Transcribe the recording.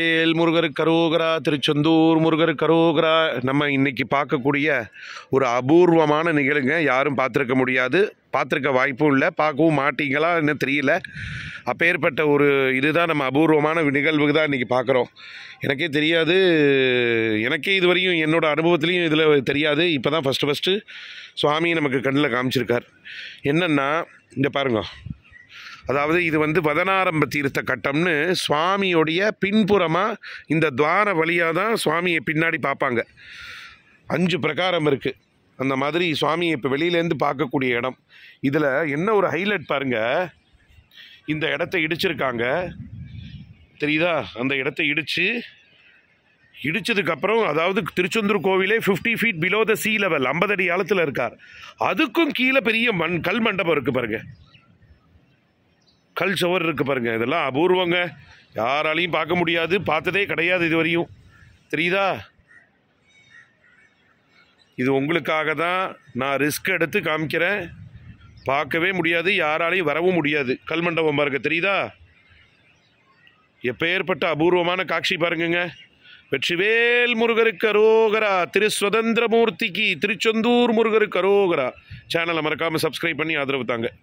வேல் முருகர் கரோகரா திருச்செந்தூர் முருகர் கரோகரா நம்ம இன்னைக்கு பார்க்கக்கூடிய ஒரு அபூர்வமான நிகழ்வுங்க யாரும் பார்த்துருக்க முடியாது பார்த்துருக்க வாய்ப்பும் இல்லை பார்க்கவும் மாட்டீங்களா என்ன தெரியல அப்பேற்பட்ட ஒரு இதுதான் நம்ம அபூர்வமான நிகழ்வுக்கு தான் இன்றைக்கி பார்க்குறோம் எனக்கே தெரியாது எனக்கே இது வரையும் என்னோடய அனுபவத்துலேயும் இதில் தெரியாது இப்போ தான் ஃபஸ்ட்டு ஃபஸ்ட்டு சுவாமி நமக்கு கண்ணில் காமிச்சிருக்கார் என்னென்னா இங்கே பாருங்கள் அதாவது இது வந்து வதனாரம்ப தீர்த்த கட்டம்னு சுவாமியோடைய பின்புறமாக இந்த துவார வழியாக தான் சுவாமியை பின்னாடி பார்ப்பாங்க அஞ்சு பிரகாரம் இருக்குது அந்த மாதிரி சுவாமியை இப்போ வெளியிலேருந்து பார்க்கக்கூடிய இடம் இதில் என்ன ஒரு ஹைலைட் பாருங்கள் இந்த இடத்த இடிச்சிருக்காங்க தெரியுதா அந்த இடத்த இடித்து இடித்ததுக்கப்புறம் அதாவது திருச்செந்தூர் கோவிலே fifty feet below the sea level ஐம்பது அடி ஆழத்தில் இருக்கார் அதுக்கும் கீழே பெரிய மண் கல் மண்டபம் இருக்குது பாருங்கள் கல் சவர் இருக்குது பாருங்கள் இதெல்லாம் அபூர்வங்க யாராலையும் பார்க்க முடியாது பார்த்ததே கிடையாது இது வரையும் தெரியுதா இது உங்களுக்காக தான் நான் ரிஸ்க் எடுத்து காமிக்கிறேன் பார்க்கவே முடியாது யாராலையும் வரவும் முடியாது கல்மண்டபம் பாருங்க தெரியுதா எப்பேற்பட்ட அபூர்வமான காட்சி பாருங்க வெற்றிவேல் முருகருக்கு அரோகரா திரு சுதந்திரமூர்த்திக்கு திருச்செந்தூர் முருகருக்கு அரோகரா சேனலை மறக்காமல் சப்ஸ்கிரைப் பண்ணி ஆதரவு தாங்க